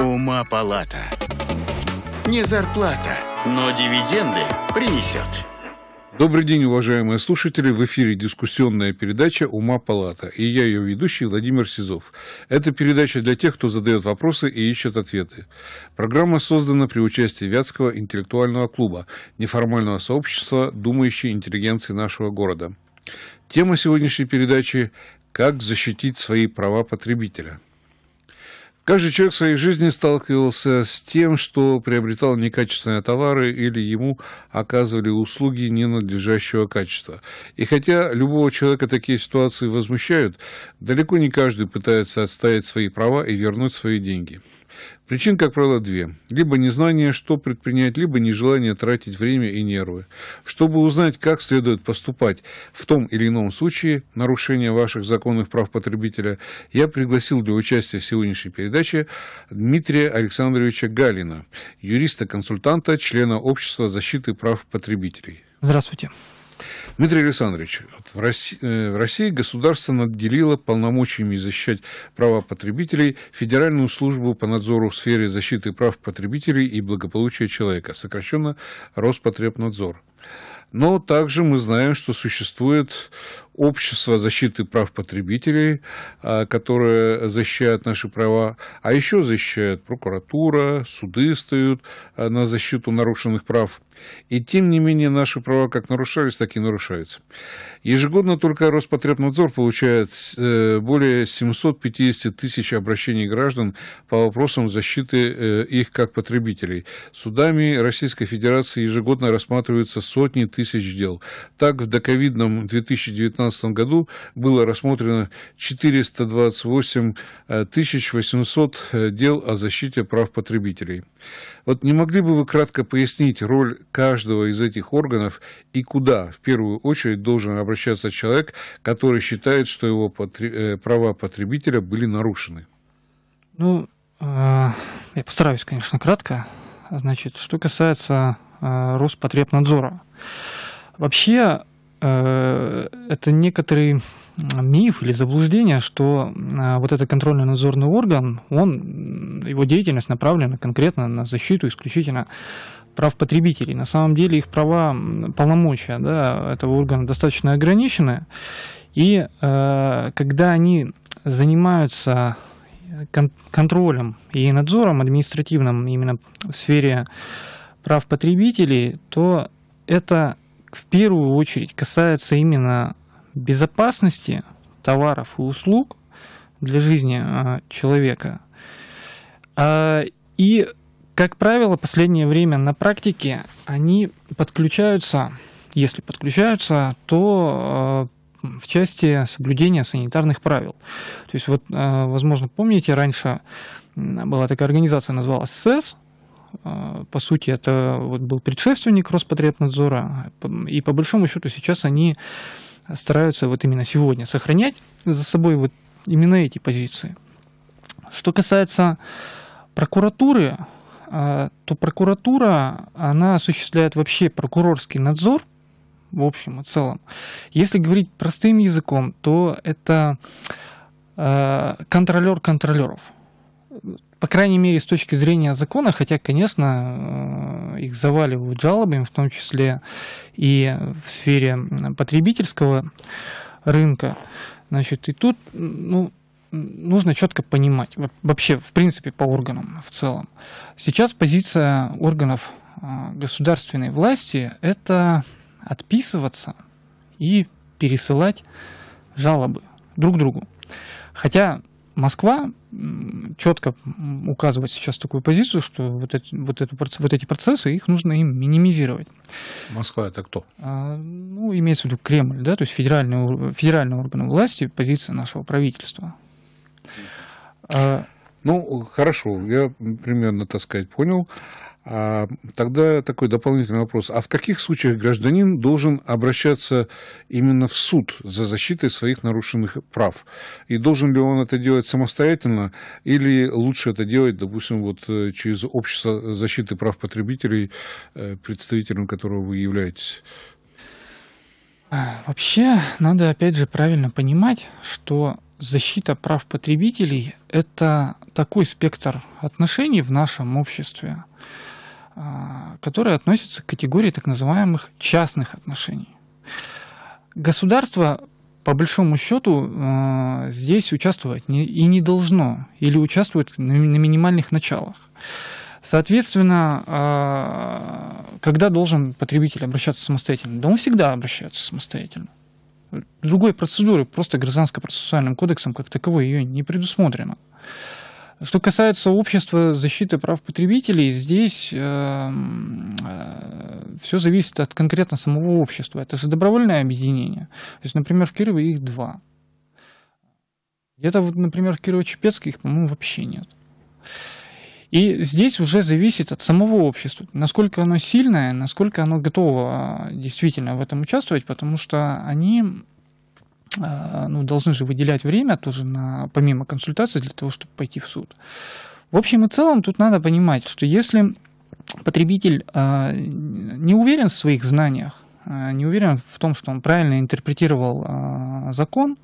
Ума палата. Не зарплата, но дивиденды принесет. Добрый день, уважаемые слушатели. В эфире дискуссионная передача «Ума палата» и я ее ведущий Владимир Сизов. Это передача для тех, кто задает вопросы и ищет ответы. Программа создана при участии Вятского интеллектуального клуба, неформального сообщества думающей интеллигенции нашего города. Тема сегодняшней передачи «Как защитить свои права потребителя». Каждый человек в своей жизни сталкивался с тем, что приобретал некачественные товары или ему оказывали услуги ненадлежащего качества. И хотя любого человека такие ситуации возмущают, далеко не каждый пытается отстоять свои права и вернуть свои деньги. Причин, как правило, две. Либо незнание, что предпринять, либо нежелание тратить время и нервы. Чтобы узнать, как следует поступать в том или ином случае нарушения ваших законных прав потребителя, я пригласил для участия в сегодняшней передаче Дмитрия Александровича Галина, юриста-консультанта, члена Общества защиты прав потребителей. Здравствуйте. Дмитрий Александрович, в России, э, в России государство наделило полномочиями защищать права потребителей Федеральную службу по надзору в сфере защиты прав потребителей и благополучия человека, сокращенно Роспотребнадзор. Но также мы знаем, что существует общество защиты прав потребителей, а, которое защищает наши права, а еще защищает прокуратура, суды стоят а, на защиту нарушенных прав. И тем не менее наши права как нарушались, так и нарушаются. Ежегодно только Роспотребнадзор получает э, более 750 тысяч обращений граждан по вопросам защиты э, их как потребителей. Судами Российской Федерации ежегодно рассматриваются сотни тысяч дел. Так, в доковидном 2019 2015 году было рассмотрено 428 800 э, э, дел о защите прав потребителей. Вот не могли бы вы кратко пояснить роль каждого из этих органов и куда в первую очередь должен обращаться человек, который считает, что его потр... Э, права потребителя были нарушены? Ну, я постараюсь, конечно, кратко. Значит, что касается Роспотребнадзора. Вообще, Э, это некоторый миф или заблуждение, что э, вот этот контрольно-надзорный орган, он, его деятельность направлена конкретно на защиту исключительно прав потребителей. На самом деле их права, полномочия да, этого органа достаточно ограничены, и э, когда они занимаются э, кон- контролем и надзором административным именно в сфере прав потребителей, то это в первую очередь касается именно безопасности товаров и услуг для жизни а, человека. А, и, как правило, последнее время на практике они подключаются, если подключаются, то а, в части соблюдения санитарных правил. То есть, вот, возможно, помните, раньше была такая организация, называлась СЭС, а, по сути, это вот был предшественник Роспотребнадзора, а, и по большому счету сейчас они стараются вот именно сегодня сохранять за собой вот именно эти позиции. Что касается прокуратуры, а, то прокуратура, она осуществляет вообще прокурорский надзор, в общем и целом. Если говорить простым языком, то это контролер контролеров по крайней мере, с точки зрения закона, хотя, конечно, э, их заваливают жалобами, в том числе и в сфере потребительского рынка. Значит, и тут ну, нужно четко понимать, вообще, в принципе, по органам в целом. Сейчас позиция органов э, государственной власти – это отписываться и пересылать жалобы друг другу. Хотя Москва четко указывать сейчас такую позицию, что вот, эти, вот, это, вот эти процессы, их нужно им минимизировать. Москва это кто? А, ну, имеется в виду Кремль, да, то есть федеральные, федеральные органы власти, позиция нашего правительства. А... Ну, хорошо, я примерно, так сказать, понял. А тогда такой дополнительный вопрос. А в каких случаях гражданин должен обращаться именно в суд за защитой своих нарушенных прав? И должен ли он это делать самостоятельно или лучше это делать, допустим, вот э, через общество защиты прав потребителей, э, представителем которого вы являетесь? Вообще, надо опять же правильно понимать, что защита прав потребителей – это такой спектр отношений в нашем обществе – а, которые относятся к категории так называемых частных отношений. Государство, по большому счету, а, здесь участвовать и не должно, или участвует на минимальных началах. Соответственно, а, когда должен потребитель обращаться самостоятельно? Да он всегда обращается самостоятельно. Другой процедуры, просто гражданско-процессуальным кодексом как таковой ее не предусмотрено. Что касается общества защиты прав потребителей, здесь э, э все зависит от конкретно самого общества. Это же добровольное объединение. То есть, например, в Кирове их два. Где-то, вот, например, в Кирово-Чепецке их, по-моему, вообще нет. И здесь уже зависит от самого общества, насколько оно сильное, насколько оно готово а, действительно в этом участвовать, потому что они а, ну, должны же выделять время тоже на, помимо консультации для того, чтобы пойти в суд. В общем и целом тут надо понимать, что если потребитель а, не уверен в своих знаниях, а, не уверен в том, что он правильно интерпретировал закон,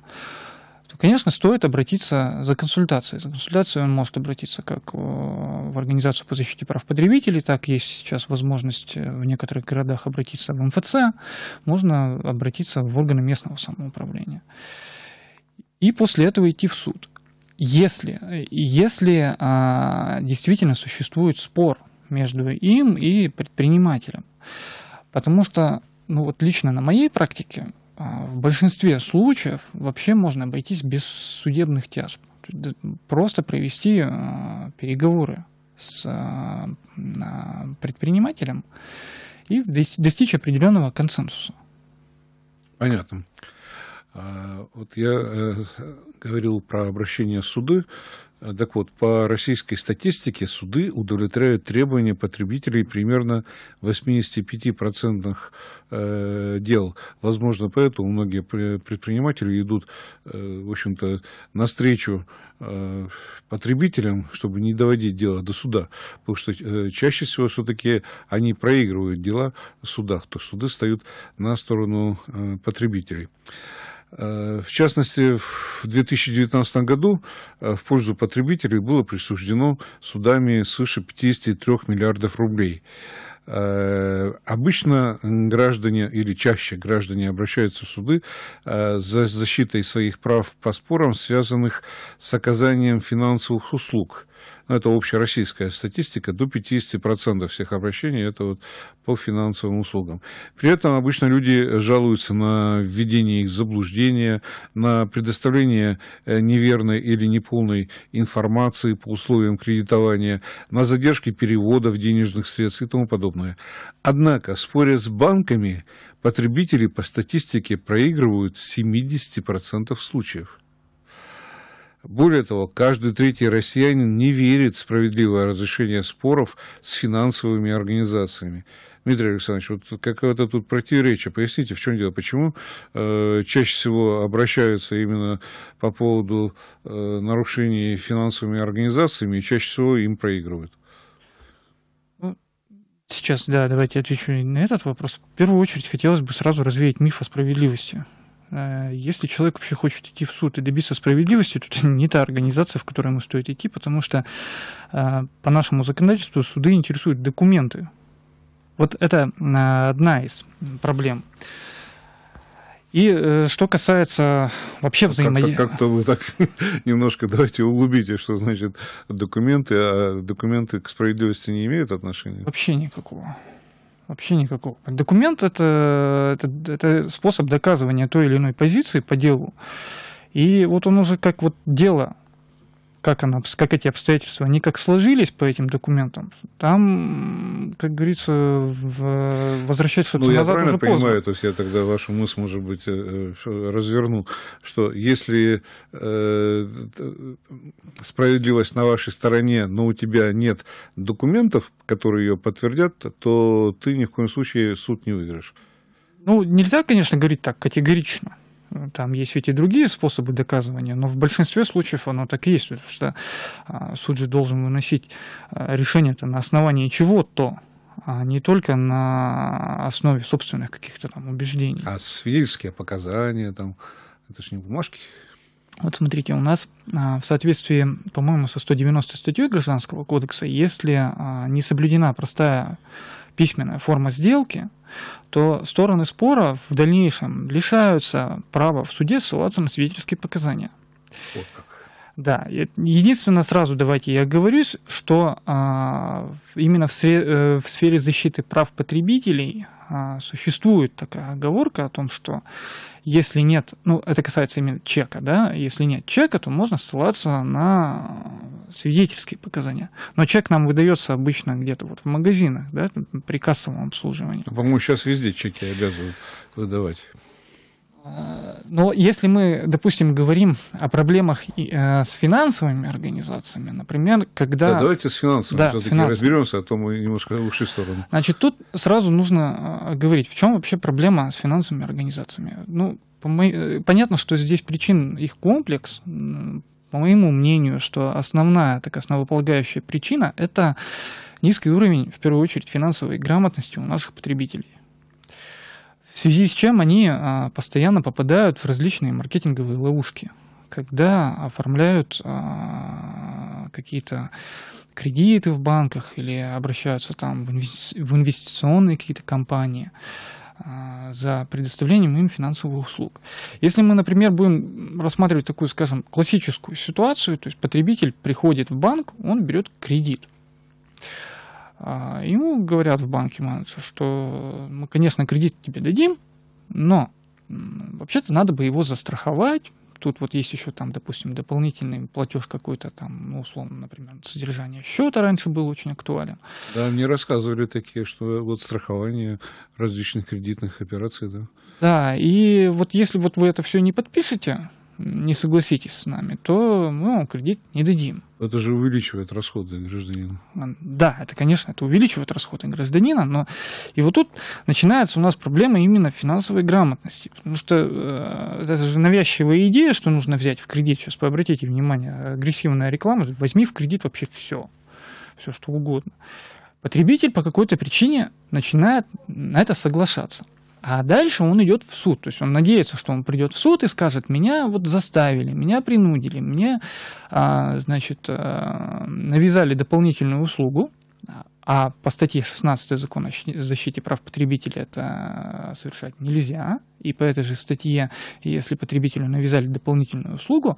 конечно, стоит обратиться за консультацией. За консультацией он может обратиться как э, в Организацию по защите прав потребителей, так есть сейчас возможность э, в некоторых городах обратиться в МФЦ, можно обратиться в органы местного самоуправления. И после этого идти в суд. Если, если а, действительно существует спор между им и предпринимателем, потому что ну вот лично на моей практике а, в большинстве случаев вообще можно обойтись без судебных тяжб. Э, просто провести э, переговоры с э, предпринимателем и достичь определенного консенсуса. Понятно. А, вот я говорил про обращение суды. Так вот, по российской статистике суды удовлетворяют требования потребителей примерно 85% э, дел. Возможно, поэтому многие предприниматели идут, э, в общем-то, навстречу э, потребителям, чтобы не доводить дело до суда, потому что чаще всего все-таки они проигрывают дела в судах, то суды встают на сторону потребителей. Э, в частности, в 2019 году э, в пользу потребителей было присуждено судами свыше 53 миллиардов рублей. Э, обычно граждане или чаще граждане обращаются в суды за защитой своих прав по спорам, связанных с оказанием финансовых услуг ну, это общероссийская статистика, до 50% всех обращений это вот по финансовым услугам. При этом обычно люди жалуются на введение их в заблуждение, на предоставление э, неверной или неполной информации по условиям кредитования, на задержки переводов денежных средств и тому подобное. Однако, споря с банками, потребители по статистике проигрывают 70% случаев. Более того, каждый третий россиянин не верит в справедливое разрешение споров с финансовыми организациями. Дмитрий Александрович, вот какое-то тут противоречие. Поясните, в чем дело? Почему э, чаще всего обращаются именно по поводу э, нарушений финансовыми организациями и чаще всего им проигрывают? Ну, сейчас, да, давайте отвечу на этот вопрос. В первую очередь хотелось бы сразу развеять миф о справедливости. Э, если человек вообще хочет идти в суд и добиться справедливости, то это не та организация, в которую ему стоит идти, потому что э, по нашему законодательству суды интересуют документы. Вот это э, одна из проблем. И э, что касается вообще взаимодействия... Как-то, как вы так немножко давайте углубите, что значит документы, а документы к справедливости не имеют отношения? Вообще никакого вообще никакого. Документ это, это, это способ доказывания той или иной позиции по делу. И вот он уже как вот дело как, она, как эти обстоятельства, они как сложились по этим документам, там, как говорится, в, возвращать что-то ну, назад я уже поздно. понимаю, то есть я тогда вашу мысль, может быть, э, э, разверну, что если э, справедливость на вашей стороне, но у тебя нет документов, которые ее подтвердят, то ты ни в коем случае суд не выиграешь. Ну, нельзя, конечно, говорить так категорично. Там есть ведь и другие способы доказывания, но в большинстве случаев оно так и есть, потому что а, суд же должен выносить а, решение-то на основании чего-то, а не только на основе собственных каких-то там убеждений. А свидетельские показания там, это же не бумажки. Вот смотрите, у нас а, в соответствии, по-моему, со 190 статьей Гражданского кодекса, если не соблюдена простая письменная форма сделки, то стороны спора в дальнейшем лишаются права в суде ссылаться на свидетельские показания. Да, единственное, сразу давайте я оговорюсь, что а, именно в сфере, э, в сфере защиты прав потребителей а, существует такая оговорка о том, что если нет, ну это касается именно чека, да, если нет чека, то можно ссылаться на свидетельские показания. Но чек нам выдается обычно где-то вот в магазинах, да, при кассовом обслуживании. По-моему, сейчас везде чеки обязывают выдавать. А, но если мы, допустим, говорим о проблемах э, с финансовыми организациями, например, когда... Да, давайте с финансовыми да, разберемся, а то мы немножко в лучшую сторону. Значит, тут сразу нужно э, а, говорить, в чем вообще проблема с финансовыми организациями. Ну, по моей, э, понятно, что здесь причин их комплекс. По моему мнению, что основная, так основополагающая причина – это низкий уровень, в первую очередь, финансовой грамотности у наших потребителей. В связи с чем они а, постоянно попадают в различные маркетинговые ловушки, когда оформляют а, какие-то кредиты в банках или обращаются там в инвестиционные какие-то компании а, за предоставлением им финансовых услуг. Если мы, например, будем рассматривать такую, скажем, классическую ситуацию, то есть потребитель приходит в банк, он берет кредит. А, ему говорят в банке менеджер, что мы, конечно, кредит тебе дадим, но вообще-то надо бы его застраховать, Тут вот есть еще там, допустим, дополнительный платеж какой-то там, ну, условно, например, содержание счета раньше был очень актуален. Да, мне рассказывали такие, что вот страхование различных кредитных операций, да? Да, и вот если вот вы это все не подпишете, не согласитесь с нами, то мы вам кредит не дадим. Это же увеличивает расходы гражданина. А, да, это, конечно, это увеличивает расходы гражданина, но и вот тут начинается у нас проблема именно финансовой грамотности, потому что э, это же навязчивая идея, что нужно взять в кредит. Сейчас пообратите внимание, агрессивная реклама, возьми в кредит вообще все, все что угодно. Потребитель по какой-то причине начинает на это соглашаться – а дальше он идет в суд. То есть он надеется, что он придет в суд и скажет, меня вот заставили, меня принудили, мне, а, значит, а, навязали дополнительную услугу, а по статье 16 закона о защите прав потребителя это а, совершать нельзя. И по этой же статье, если потребителю навязали дополнительную услугу,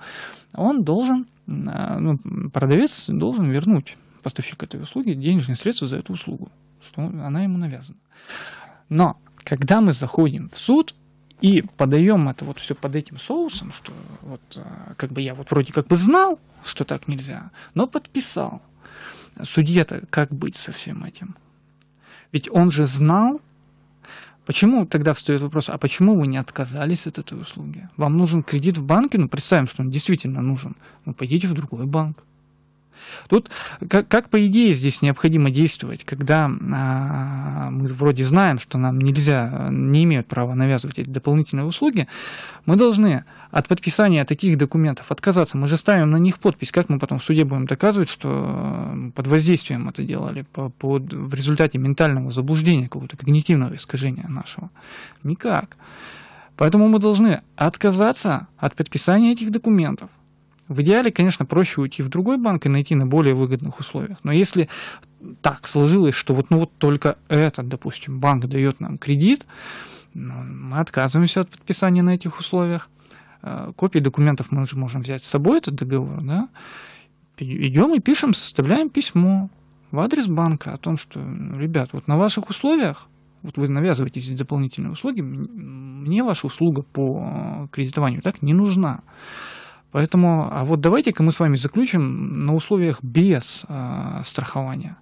он должен, а, ну, продавец должен вернуть поставщик этой услуги денежные средства за эту услугу, что она ему навязана. Но когда мы заходим в суд и подаем это вот все под этим соусом, что вот а, как бы я вот вроде как бы знал, что так нельзя, но подписал. судье то как быть со всем этим? Ведь он же знал, Почему тогда встает вопрос, а почему вы не отказались от этой услуги? Вам нужен кредит в банке, ну представим, что он действительно нужен, ну пойдите в другой банк. Тут как, как по идее здесь необходимо действовать, когда а, мы вроде знаем, что нам нельзя, не имеют права навязывать эти дополнительные услуги, мы должны от подписания таких документов отказаться. Мы же ставим на них подпись. Как мы потом в суде будем доказывать, что под воздействием это делали, по, по, в результате ментального заблуждения, какого-то когнитивного искажения нашего? Никак. Поэтому мы должны отказаться от подписания этих документов в идеале, конечно, проще уйти в другой банк и найти на более выгодных условиях. Но если так сложилось, что вот, ну вот только этот, допустим, банк дает нам кредит, ну, мы отказываемся от подписания на этих условиях. Э, копии документов мы уже можем взять с собой, этот договор, да? Идем и пишем, составляем письмо в адрес банка о том, что, ну, ребят, вот на ваших условиях, вот вы навязываете здесь дополнительные услуги, мне ваша услуга по кредитованию так не нужна. Поэтому, а вот давайте-ка мы с вами заключим на условиях без э, страхования.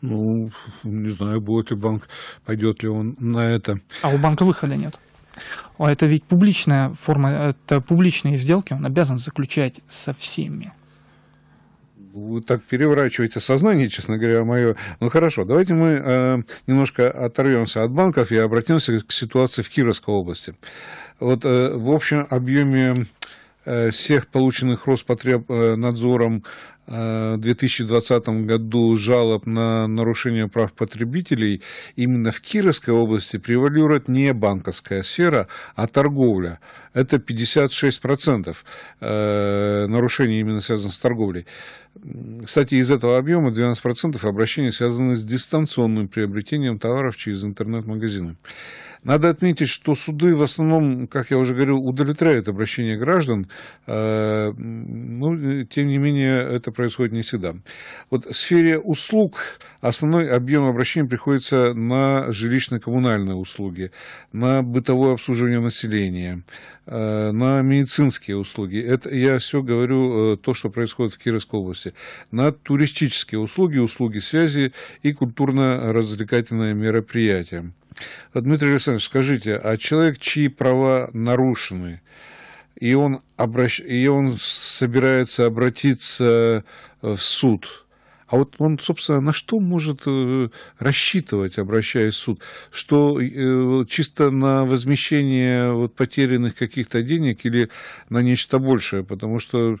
Ну, не знаю, будет ли банк, пойдет ли он на это. А у банка выхода нет. А Это ведь публичная форма, это публичные сделки, он обязан заключать со всеми. Вы так переворачиваете сознание, честно говоря, мое. Ну хорошо, давайте мы э, немножко оторвемся от банков и обратимся к ситуации в Кировской области. Вот э, в общем объеме Э, всех полученных Роспотребнадзором э, э, в 2020 году жалоб на нарушение прав потребителей именно в Кировской области превалирует не банковская сфера, а торговля. Это 56% нарушений именно связано с торговлей. Кстати, из этого объема 12% обращений связаны с дистанционным приобретением товаров через интернет-магазины. Надо отметить, что суды в основном, как я уже говорил, удовлетворяют обращение граждан, э, но, ну, тем не менее, это происходит не всегда. Вот в сфере услуг основной объем обращений приходится на жилищно-коммунальные услуги, на бытовое обслуживание населения, э, на медицинские услуги. Это я все говорю э, то, что происходит в Кировской области. На туристические услуги, услуги связи и культурно-развлекательные мероприятия. Дмитрий Александрович, скажите, а человек, чьи права нарушены, и он, обращ... и он собирается обратиться в суд – а вот он, собственно, на что может э, рассчитывать, обращаясь в суд? Что э, чисто на возмещение вот потерянных каких-то денег или на нечто большее? Потому что э,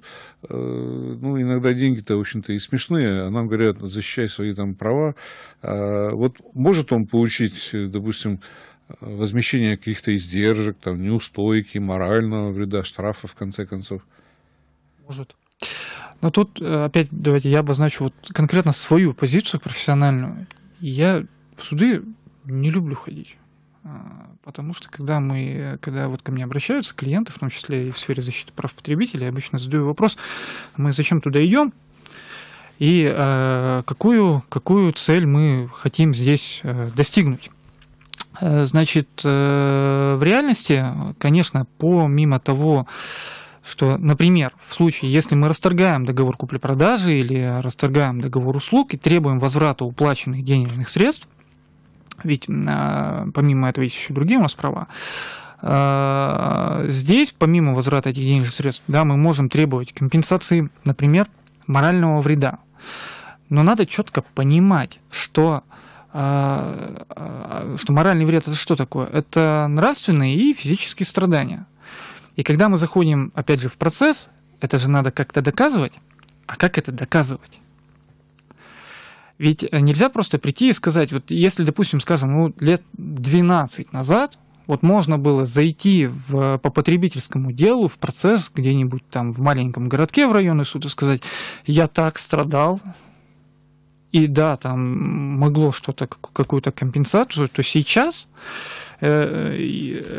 ну, иногда деньги-то, в общем-то, и смешные, а нам говорят, защищай свои там права. А вот может он получить, допустим, возмещение каких-то издержек, там, неустойки, морального вреда, штрафа, в конце концов? Может. Но тут э, опять давайте я обозначу вот конкретно свою позицию профессиональную. Я в суды не люблю ходить. А, потому что когда мы, когда вот ко мне обращаются клиенты, в том числе и в сфере защиты прав потребителей, я обычно задаю вопрос, мы зачем туда идем и э, какую, какую цель мы хотим здесь э, достигнуть. Э, значит, э, в реальности, конечно, помимо того, э, что, например, в случае, если мы расторгаем договор купли-продажи или расторгаем договор услуг и требуем возврата уплаченных денежных средств, ведь а, помимо этого есть еще другие у нас права, а, Здесь, помимо возврата этих денежных средств, да, мы можем требовать компенсации, например, морального вреда. Но надо четко понимать, что, а, что моральный вред это что такое? Это нравственные и физические страдания. И когда мы заходим, опять же, в процесс, это же надо как-то доказывать. А как это доказывать? Ведь э, нельзя просто прийти и сказать, вот если, допустим, скажем, ну, лет 12 назад вот можно было зайти в, э, по потребительскому делу в процесс где-нибудь там в маленьком городке в районный суд и сказать, я так страдал, и да, там могло что-то, какую-то компенсацию, то сейчас Э,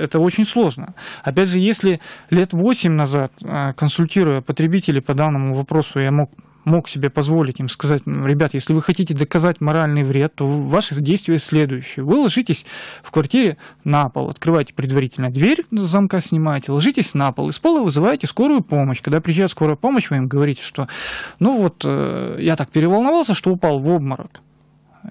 это очень сложно. Опять же, если лет 8 назад, э, консультируя потребителей по данному вопросу, я мог мог себе позволить им сказать, ребят, если вы хотите доказать моральный вред, то ваши действия следующие. Вы ложитесь в квартире на пол, открываете предварительно дверь, замка снимаете, ложитесь на пол, из пола вызываете скорую помощь. Когда приезжает скорая помощь, вы им говорите, что ну вот, э, я так переволновался, что упал в обморок.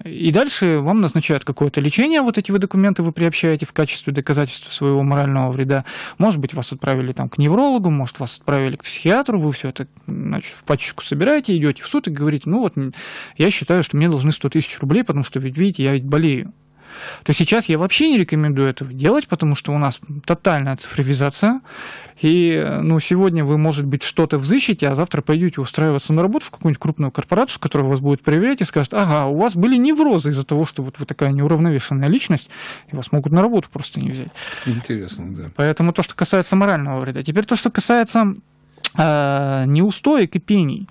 И дальше вам назначают какое-то лечение, вот эти вы документы вы приобщаете в качестве доказательства своего морального вреда. Может быть, вас отправили там к неврологу, может, вас отправили к психиатру, вы все это значит, в пачечку собираете, идете в суд и говорите, ну вот, я считаю, что мне должны 100 тысяч рублей, потому что, ведь видите, я ведь болею то сейчас я вообще не рекомендую этого делать, потому что у нас тотальная цифровизация. И ну, сегодня вы, может быть, что-то взыщете, а завтра пойдете устраиваться на работу в какую-нибудь крупную корпорацию, которая вас будет проверять и скажет, ага, у вас были неврозы из-за того, что вот вы такая неуравновешенная личность, и вас могут на работу просто не взять. Интересно, да. Поэтому то, что касается морального вреда. Теперь то, что касается э, неустоек и пений.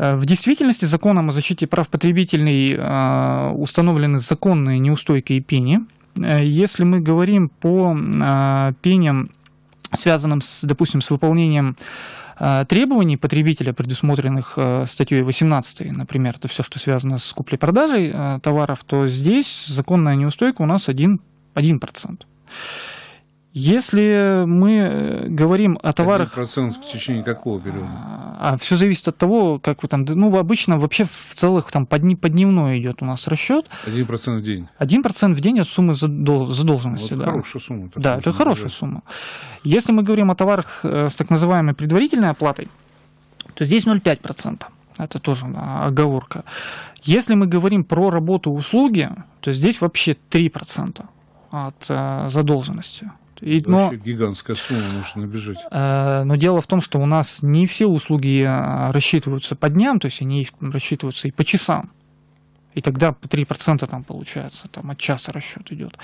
Э, в действительности законом о защите прав потребителей э, установлены законные неустойки и пени. Э, если мы говорим по пеням, связанным, с, допустим, с выполнением требований потребителя, предусмотренных статьей 18, например, это все, что связано с куплей-продажей товаров, то здесь законная неустойка у нас 1%. 1%. Если мы э, говорим о товарах... процент в течение какого периода? А, а все зависит от того, как вы там... Ну, обычно вообще в целых там подни, подневной идет у нас расчет. 1% в день? 1% в день от суммы задолженности. Вот да. хорошая сумма. Да, это хорошая сказать. сумма. Если мы говорим о товарах э, с так называемой предварительной оплатой, то здесь 0,5%. Это тоже оговорка. Если мы говорим про работу услуги, то здесь вообще 3% от э, задолженности. И, но, Вообще гигантская сумма нужно набежать. Э, но дело в том, что у нас не все услуги э, рассчитываются по дням, то есть они рассчитываются и по часам. И тогда по 3% там получается, там от часа расчет идет.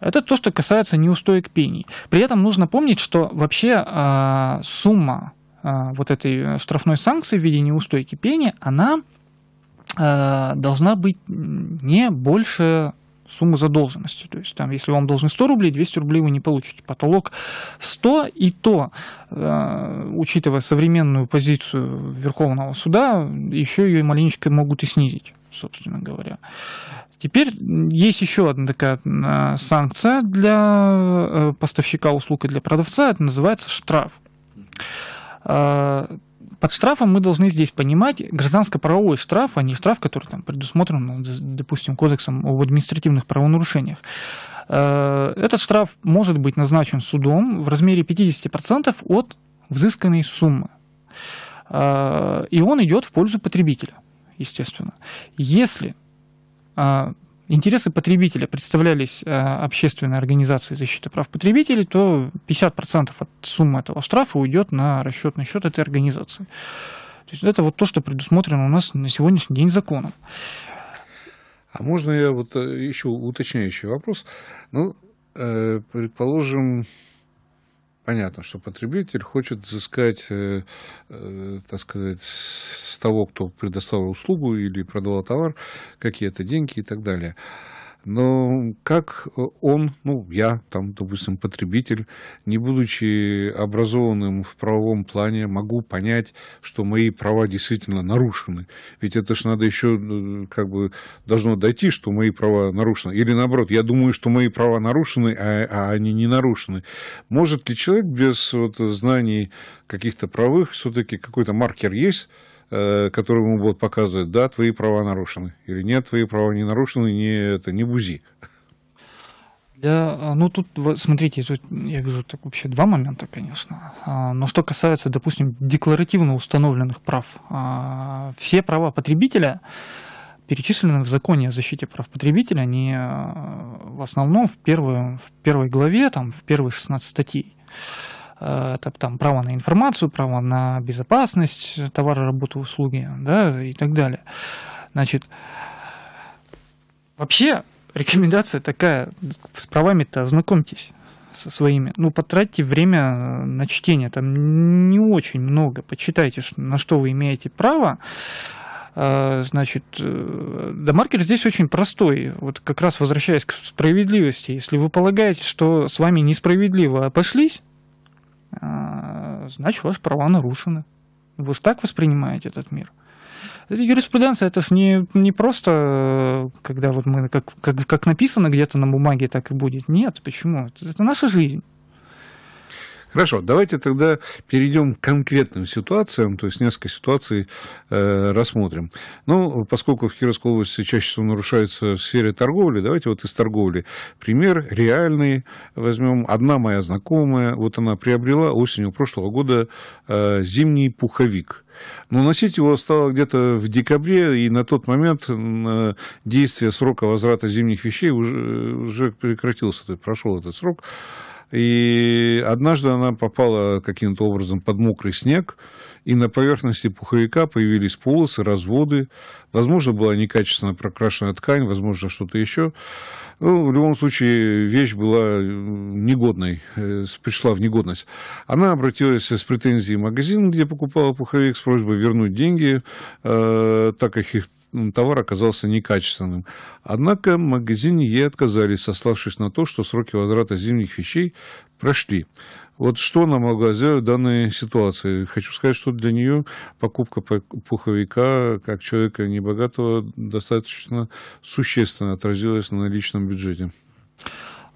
Это то, что касается неустоек пений. При этом нужно помнить, что вообще э, сумма э, вот этой штрафной санкции в виде неустойки пени, она э, должна быть не больше суммы задолженности. То есть, там, если вам должны 100 рублей, 200 рублей вы не получите. Потолок 100, и то, э, учитывая современную позицию Верховного суда, еще ее маленечко могут и снизить, собственно говоря. Теперь есть еще одна такая э, санкция для э, поставщика услуг и для продавца, это называется штраф под штрафом мы должны здесь понимать гражданско-правовой штраф, а не штраф, который там предусмотрен, ну, допустим, кодексом об административных правонарушениях. Э, этот штраф может быть назначен судом в размере 50% от взысканной суммы. Э, и он идет в пользу потребителя, естественно. Если э, интересы потребителя представлялись э, общественной организацией защиты прав потребителей, то 50% от суммы этого штрафа уйдет на расчетный счет этой организации. То есть это вот то, что предусмотрено у нас на сегодняшний день законом. А можно я вот э, еще уточняющий вопрос? Ну, э, предположим, Понятно, что потребитель хочет взыскать, э, э, так сказать, с того, кто предоставил услугу или продавал товар, какие-то деньги и так далее. Но ну, как э, он, ну, я, там, допустим, потребитель, не будучи образованным в правовом плане, могу понять, что мои права действительно нарушены. Ведь это же надо еще, э, как бы, должно дойти, что мои права нарушены. Или наоборот, я думаю, что мои права нарушены, а, а они не нарушены. Может ли человек без вот, знаний каких-то правовых все-таки какой-то маркер есть, Э, которые ему будут показывать, да, твои права нарушены, или нет, твои права не нарушены, не, это не бузи. Да, э, ну, тут, смотрите, тут я вижу так, вообще два момента, конечно. А, но что касается, допустим, декларативно установленных прав, а, все права потребителя перечислены в законе о защите прав потребителя, они э, в основном в, первую, в первой главе, там, в первые 16 статей. Э, это там право на информацию, право на безопасность товары, работы, услуги, да, и так далее. Значит, вообще рекомендация такая, с правами-то ознакомьтесь со своими. Ну, потратьте время э, на чтение, там не очень много. Почитайте, на что вы имеете право. Э, значит, домаркер здесь очень простой. Вот как раз возвращаясь к справедливости, если вы полагаете, что с вами несправедливо обошлись, а а, значит, ваши права нарушены. Вы же так воспринимаете этот мир. Юриспруденция это же не, не просто, когда вот мы, как, как, как написано где-то на бумаге, так и будет. Нет, почему? Это, это наша жизнь. Хорошо, давайте тогда перейдем к конкретным ситуациям, то есть несколько ситуаций э, рассмотрим. Ну, поскольку в Кировской области чаще всего нарушается в сфере торговли, давайте вот из торговли. Пример реальный возьмем. Одна моя знакомая, вот она приобрела осенью прошлого года э, зимний пуховик. Но носить его стало где-то в декабре, и на тот момент э, действие срока возврата зимних вещей уже, э, уже прекратился, то есть прошел этот срок. И однажды она попала каким-то образом под мокрый снег, и на поверхности пуховика появились полосы, разводы. Возможно, была некачественно прокрашенная ткань, возможно, что-то еще. Ну, в любом случае, вещь была негодной, э, пришла в негодность. Она обратилась с претензией в магазин, где покупала пуховик, с просьбой вернуть деньги, э, так как их товар оказался некачественным. Однако магазине ей отказались, сославшись на то, что сроки возврата зимних вещей прошли. Вот что она могла сделать в данной ситуации? Хочу сказать, что для нее покупка пуховика, как человека небогатого, достаточно существенно отразилась на личном бюджете.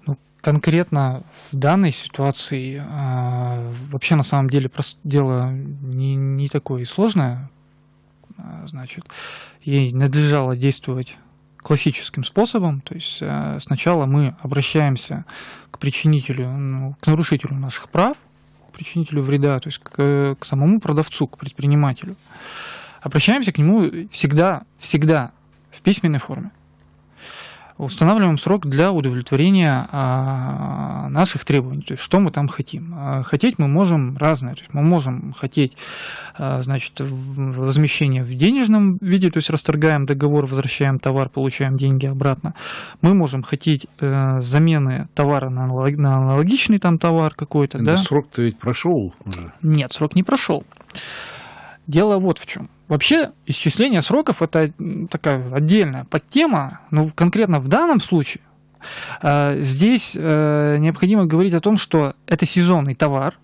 Ну, конкретно в данной ситуации а, вообще на самом деле дело не, не такое сложное, а, значит, ей надлежало действовать классическим способом, то есть э, сначала мы обращаемся к причинителю, ну, к нарушителю наших прав, к причинителю вреда, то есть к, к самому продавцу, к предпринимателю. Обращаемся к нему всегда, всегда в письменной форме устанавливаем срок для удовлетворения а, наших требований, то есть что мы там хотим. А, хотеть мы можем разное, то есть мы можем хотеть а, значит, возмещение в денежном виде, то есть расторгаем договор, возвращаем товар, получаем деньги обратно. Мы можем хотеть э, замены товара на аналогичный там товар какой-то. Да, Срок-то ведь прошел уже. Нет, срок не прошел. Дело вот в чем. Вообще, исчисление сроков – это такая отдельная подтема, но конкретно в данном случае э, здесь э, необходимо говорить о том, что это сезонный товар,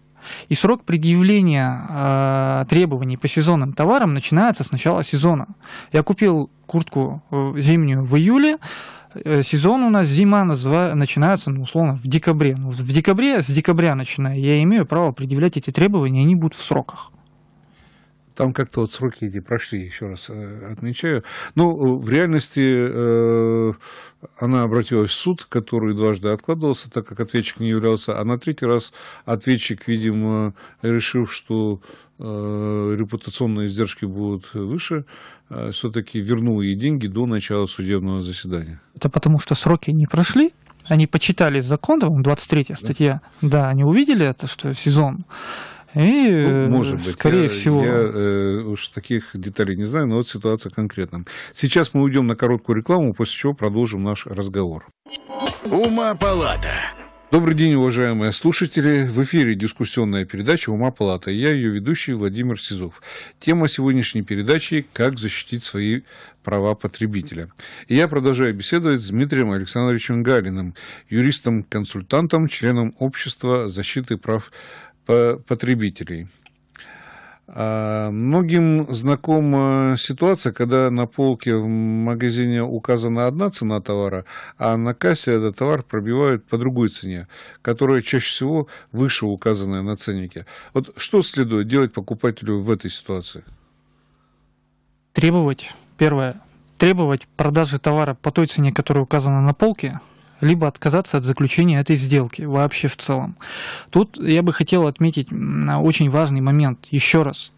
и срок предъявления э, требований по сезонным товарам начинается с начала сезона. Я купил куртку зимнюю в июле. Сезон у нас зима называется начинается, ну, условно, в декабре. Ну, в декабре, с декабря начиная, я имею право предъявлять эти требования, они будут в сроках. Там как-то вот сроки эти прошли, еще раз э, отмечаю. Ну, в реальности э, она обратилась в суд, который дважды откладывался, так как ответчик не являлся. А на третий раз ответчик, видимо, решил, что э, репутационные издержки будут выше, все-таки вернул ей деньги до начала судебного заседания. Это потому что сроки не прошли? Они почитали закон, 23 статья, да. да, они увидели это, что сезон и, ну, э, может быть. Скорее я, всего. Я э, уж таких деталей не знаю, но вот ситуация конкретная. Сейчас мы уйдем на короткую рекламу, после чего продолжим наш разговор. Ума палата. Добрый день, уважаемые слушатели. В эфире дискуссионная передача «Ума палата». Я ее ведущий Владимир Сизов. Тема сегодняшней передачи – «Как защитить свои права потребителя». И я продолжаю беседовать с Дмитрием Александровичем Галиным, юристом-консультантом, членом Общества защиты прав потребителей. А, многим знакома ситуация, когда на полке в магазине указана одна цена товара, а на кассе этот товар пробивают по другой цене, которая чаще всего выше указанная на ценнике. Вот что следует делать покупателю в этой ситуации? Требовать, первое, требовать продажи товара по той цене, которая указана на полке – либо отказаться от заключения этой сделки вообще в целом. Тут я бы хотел отметить очень важный момент еще раз.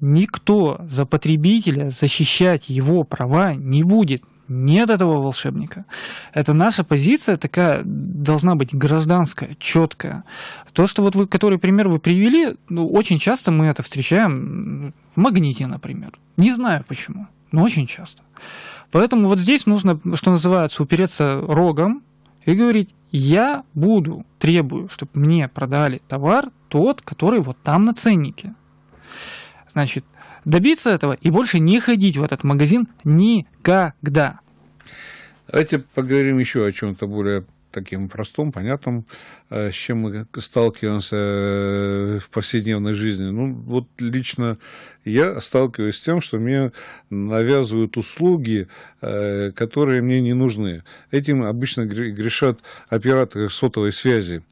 Никто за потребителя защищать его права не будет. Нет этого волшебника. Это наша позиция такая должна быть гражданская, четкая. То, что вот вы, который пример вы привели, ну, очень часто мы это встречаем в магните, например. Не знаю почему, но очень часто. Поэтому вот здесь нужно, что называется, упереться рогом, и говорить, я буду, требую, чтобы мне продали товар тот, который вот там на ценнике. Значит, добиться этого и больше не ходить в этот магазин никогда. Давайте поговорим еще о чем-то более таким простым понятным, э, с чем мы сталкиваемся э, в повседневной жизни. Ну, вот лично я сталкиваюсь с тем, что мне навязывают услуги, э, которые мне не нужны. Этим обычно грешат операторы сотовой связи.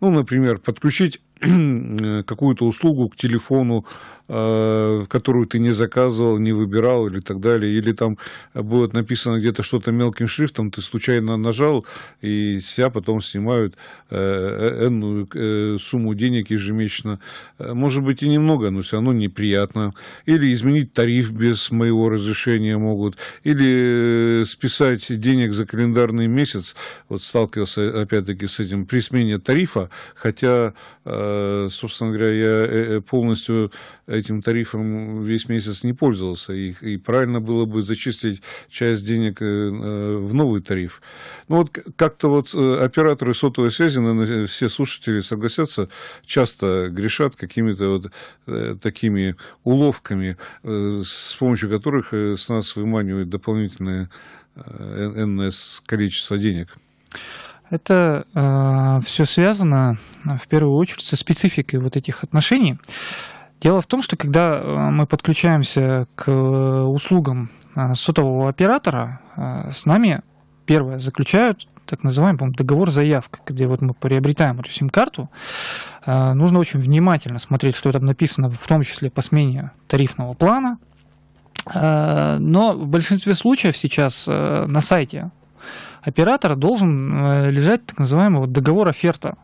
Ну, например, подключить какую-то услугу к телефону Э, которую ты не заказывал, не выбирал или так далее, или там будет написано где-то что-то мелким шрифтом, ты случайно нажал, и себя потом снимают э, э, энную сумму денег ежемесячно. Может быть и немного, но все равно неприятно. Или изменить тариф без моего разрешения могут, или списать денег за календарный месяц. Вот сталкивался опять-таки с этим при смене тарифа, хотя, собственно говоря, я полностью этим тарифом весь месяц не пользовался, и, и правильно было бы зачислить часть денег э, э, в новый тариф. Ну вот как-то вот э, операторы сотовой связи, наверное, все слушатели согласятся, часто грешат какими-то вот такими уловками, с помощью которых с нас выманивают дополнительное НС количество денег. Это э, все связано в первую очередь со спецификой вот этих отношений. Дело в том, что когда э, мы подключаемся к э, услугам э, сотового оператора, с нами первое заключают так называемый договор заявка, где вот мы приобретаем эту сим-карту, нужно очень внимательно смотреть, что там написано, в том числе по смене тарифного плана. Но в большинстве случаев сейчас на сайте оператора должен лежать так называемый договор оферта,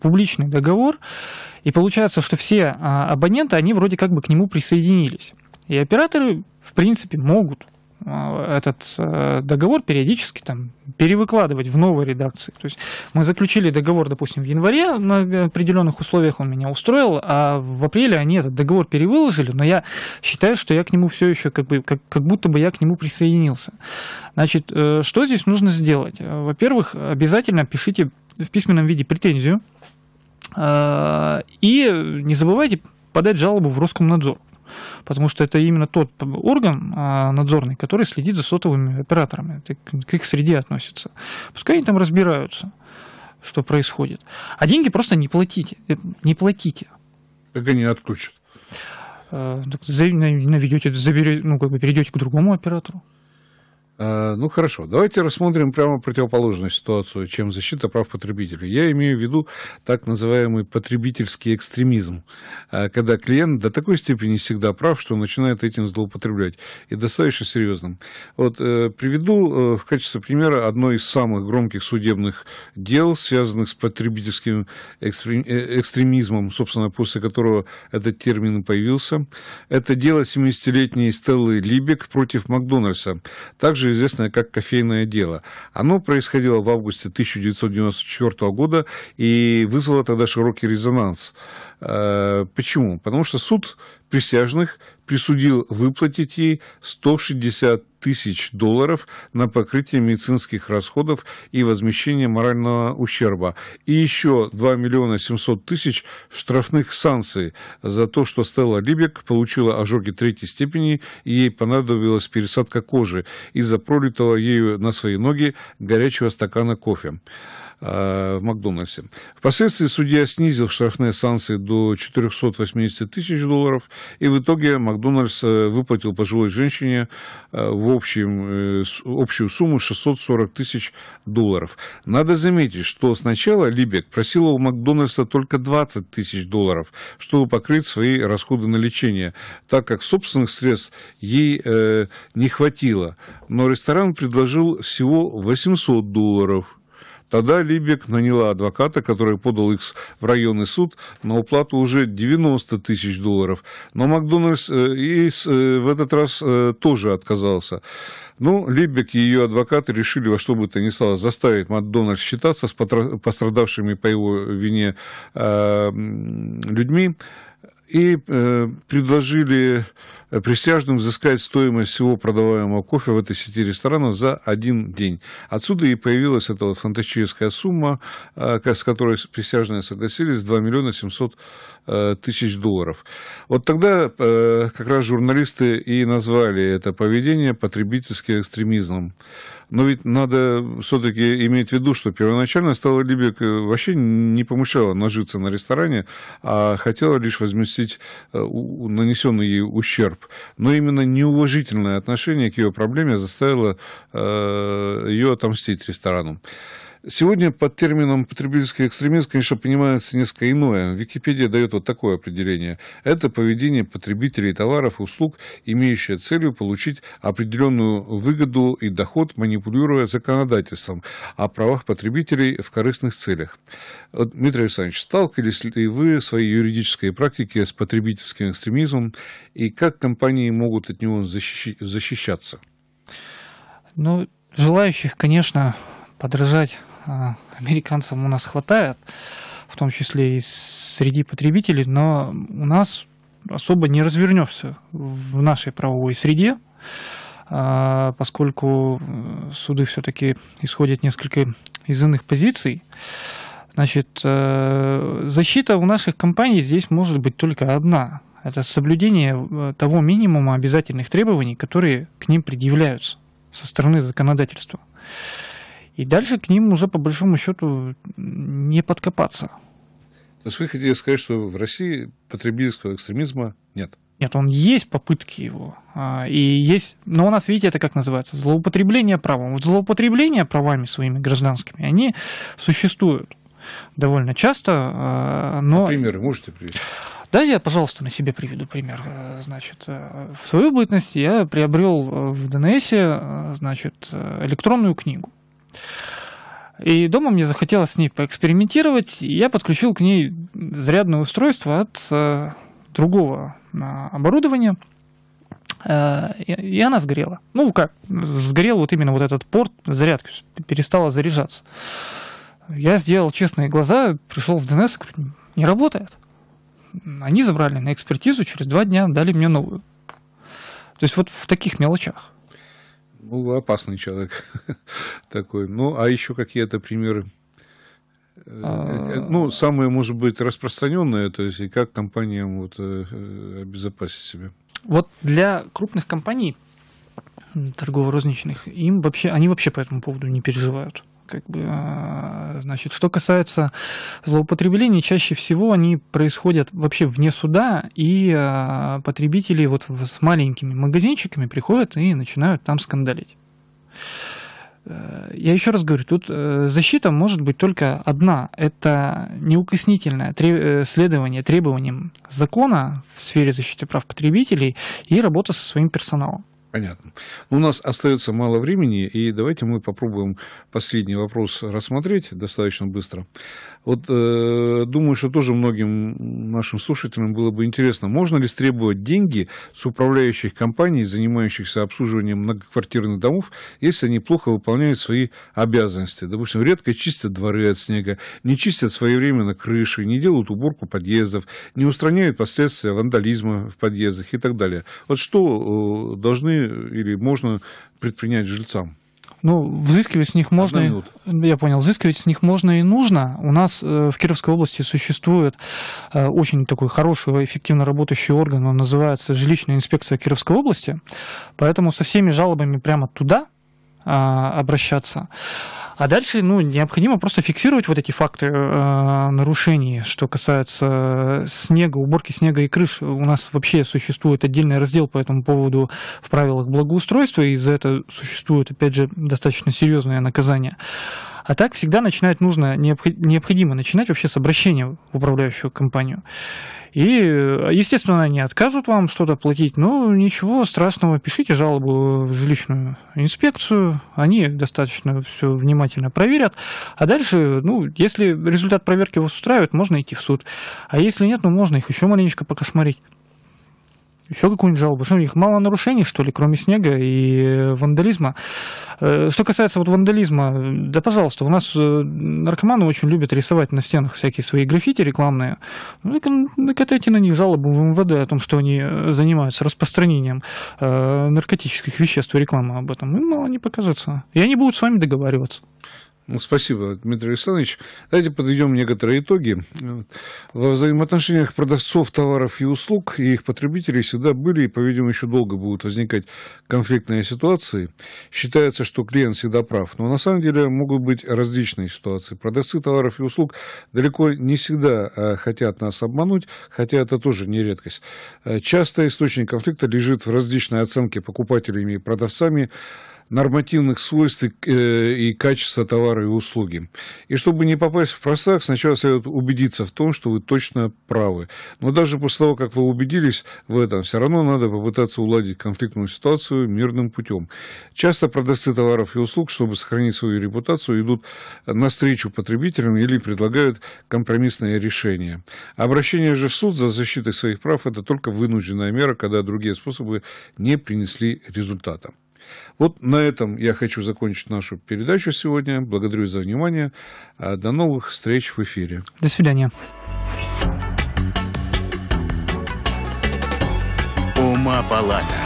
публичный договор, и получается, что все а, абоненты, они вроде как бы к нему присоединились. И операторы, в принципе, могут а, этот а, договор периодически там, перевыкладывать в новой редакции. То есть мы заключили договор, допустим, в январе на определенных условиях, он меня устроил, а в апреле они этот договор перевыложили, но я считаю, что я к нему все еще как, бы, как, как будто бы я к нему присоединился. Значит, э, что здесь нужно сделать? Во-первых, обязательно пишите в письменном виде претензию. А, и не забывайте подать жалобу в Роскомнадзор потому что это именно тот орган а, надзорный, который следит за сотовыми операторами, это к их среде относится. Пускай они там разбираются, что происходит. А деньги просто не платите. Э, не платите. Так они отключат. А, наведете, заберете, ну, как бы перейдете к другому оператору. Э, ну хорошо, давайте рассмотрим прямо противоположную ситуацию, чем защита прав потребителей. Я имею в виду так называемый потребительский экстремизм, э, когда клиент до такой степени всегда прав, что начинает этим злоупотреблять, и достаточно серьезным. Вот э, приведу в качестве примера одно из самых громких судебных дел, связанных с потребительским экстремизмом, собственно, после которого этот термин появился. Это дело 70-летней Стеллы Либек против Макдональдса. Также известное как кофейное дело. Оно происходило в августе 1994 года и вызвало тогда широкий резонанс. Э, почему? Потому что суд присяжных присудил выплатить ей 160 тысяч долларов на покрытие медицинских расходов и возмещение морального ущерба. И еще 2 миллиона 700 тысяч штрафных санкций за то, что Стелла Либек получила ожоги третьей степени, и ей понадобилась пересадка кожи из-за пролитого ею на свои ноги горячего стакана кофе. Э, в Макдональдсе. Впоследствии судья снизил штрафные санкции до 480 тысяч долларов, и в итоге Макдональдс э, выплатил пожилой женщине э, в общем, общую сумму 640 тысяч долларов. Надо заметить, что сначала Либек просила у Макдональдса только 20 тысяч долларов, чтобы покрыть свои расходы на лечение, так как собственных средств ей э, не хватило. Но ресторан предложил всего 800 долларов. Тогда Либек наняла адвоката, который подал их в районный суд на уплату уже 90 тысяч долларов. Но Макдональдс Эйс э, в этот раз э, тоже отказался. Ну, Либек и ее адвокаты решили во что бы то ни стало заставить Макдональдс считаться с пострадавшими по его вине э, людьми и э, предложили э, присяжным взыскать стоимость всего продаваемого кофе в этой сети ресторанов за один день. Отсюда и появилась эта вот фантастическая сумма, э, с которой присяжные согласились, 2 миллиона 700 Э, тысяч долларов. Вот тогда э, как раз журналисты и назвали это поведение потребительским экстремизмом. Но ведь надо все-таки иметь в виду, что первоначально Стала Либек вообще не помышляла нажиться на ресторане, а хотела лишь возместить э, нанесенный ей ущерб. Но именно неуважительное отношение к ее проблеме заставило ее отомстить ресторану. Сегодня под термином потребительский экстремизм, конечно, понимается несколько иное. Википедия дает вот такое определение. Это поведение потребителей товаров и услуг, имеющее целью получить определенную выгоду и доход, манипулируя законодательством о правах потребителей в корыстных целях. Вот, Дмитрий Александрович, сталкивались ли вы в своей юридической практике с потребительским экстремизмом и как компании могут от него защищаться? Ну, желающих, конечно, подражать Э, американцам у нас хватает, в том числе и среди потребителей, но у нас особо не развернешься в нашей правовой среде, э, поскольку э, суды все-таки исходят несколько из иных позиций. Значит, защита у наших компаний здесь может быть только одна. Это соблюдение того минимума обязательных требований, которые к ним предъявляются со стороны законодательства. И дальше к ним уже по большому счету не подкопаться. То есть вы хотите сказать, что в России потребительского экстремизма нет? Нет, он есть попытки его. А, и есть, но у нас, видите, это как называется, злоупотребление правом. Вот злоупотребление правами своими гражданскими, они существуют довольно часто. А, но... А примеры можете привести? Да, я, пожалуйста, на себе приведу пример. Значит, э, в свою бытность я приобрел в ДНС э, значит, э, электронную книгу. И дома мне захотелось с ней поэкспериментировать, и я подключил к ней зарядное устройство от э, другого а, оборудования, э, и она сгорела. Ну, как, сгорел вот именно вот этот порт зарядки, перестала заряжаться. Я сделал честные глаза, пришел в ДНС говорю, не работает. Они забрали на экспертизу, через два дня дали мне новую. То есть вот в таких мелочах. Ну, опасный человек такой. Ну, а еще какие-то примеры? Э, а, э, э, ну, самое, может быть, распространенное, то есть, и как компаниям вот, обезопасить себя? Вот для крупных компаний, торгово-розничных, им вообще, они вообще по этому поводу не переживают. Как бы, а, значит, что касается злоупотреблений, чаще всего они происходят вообще вне суда, и а, потребители вот с маленькими магазинчиками приходят и начинают там скандалить. Э, я еще раз говорю, тут э, защита может быть только одна. Это неукоснительное э, следование требованиям закона в сфере защиты прав потребителей и работа со своим персоналом. Понятно. У нас остается мало времени, и давайте мы попробуем последний вопрос рассмотреть достаточно быстро. Вот э, думаю, что тоже многим нашим слушателям было бы интересно, можно ли стребовать деньги с управляющих компаний, занимающихся обслуживанием многоквартирных домов, если они плохо выполняют свои обязанности. Допустим, редко чистят дворы от снега, не чистят своевременно крыши, не делают уборку подъездов, не устраняют последствия вандализма в подъездах и так далее. Вот что э, должны или можно предпринять жильцам? Ну, взыскивать с них можно... Я понял. Взыскивать с них можно и нужно. У нас э, в Кировской области существует э, очень такой хороший, эффективно работающий орган. Он называется «Жилищная инспекция Кировской области». Поэтому со всеми жалобами прямо туда а, обращаться. А дальше ну, необходимо просто фиксировать вот эти факты э, нарушений, что касается э, снега, уборки снега и крыш. У нас вообще существует отдельный раздел по этому поводу в правилах благоустройства, и за это существует, опять же, достаточно серьезное наказание. А так всегда начинать нужно, необходимо начинать вообще с обращения в управляющую компанию. И, э, естественно, они откажут вам что-то платить, но ничего страшного, пишите жалобу в жилищную инспекцию, они достаточно все внимательно проверят, а дальше, ну, если результат проверки вас устраивает, можно идти в суд, а если нет, ну, можно их еще маленечко покошмарить еще какую-нибудь жалобу. Что у них мало нарушений, что ли, кроме снега и э, вандализма? Э, что касается вот вандализма, да, пожалуйста, у нас э, наркоманы очень любят рисовать на стенах всякие свои граффити рекламные. Ну, накатайте ну, на них жалобу в МВД о том, что они занимаются распространением наркотических веществ и рекламы об этом. Ну, Им мало не покажется. И они будут с вами договариваться. Ну, спасибо, Дмитрий Александрович. Давайте подведем некоторые итоги. Во взаимоотношениях продавцов товаров и услуг и их потребителей всегда были и, по-видимому, еще долго будут возникать конфликтные ситуации. Считается, что клиент всегда прав, но на самом деле могут быть различные ситуации. Продавцы товаров и услуг далеко не всегда а, хотят нас обмануть, хотя это тоже не редкость. Часто источник конфликта лежит в различной оценке покупателями и продавцами нормативных свойств э, и качества товара и услуги. И чтобы не попасть в просак, сначала следует убедиться в том, что вы точно правы. Но даже после того, как вы убедились в этом, все равно надо попытаться уладить конфликтную ситуацию мирным путем. Часто продавцы товаров и услуг, чтобы сохранить свою репутацию, идут навстречу потребителям или предлагают компромиссное решение. Обращение же в суд за защитой своих прав – это только вынужденная мера, когда другие способы не принесли результата. Вот на этом я хочу закончить нашу передачу сегодня. Благодарю за внимание. А, до новых встреч в эфире. До свидания. Ума палата.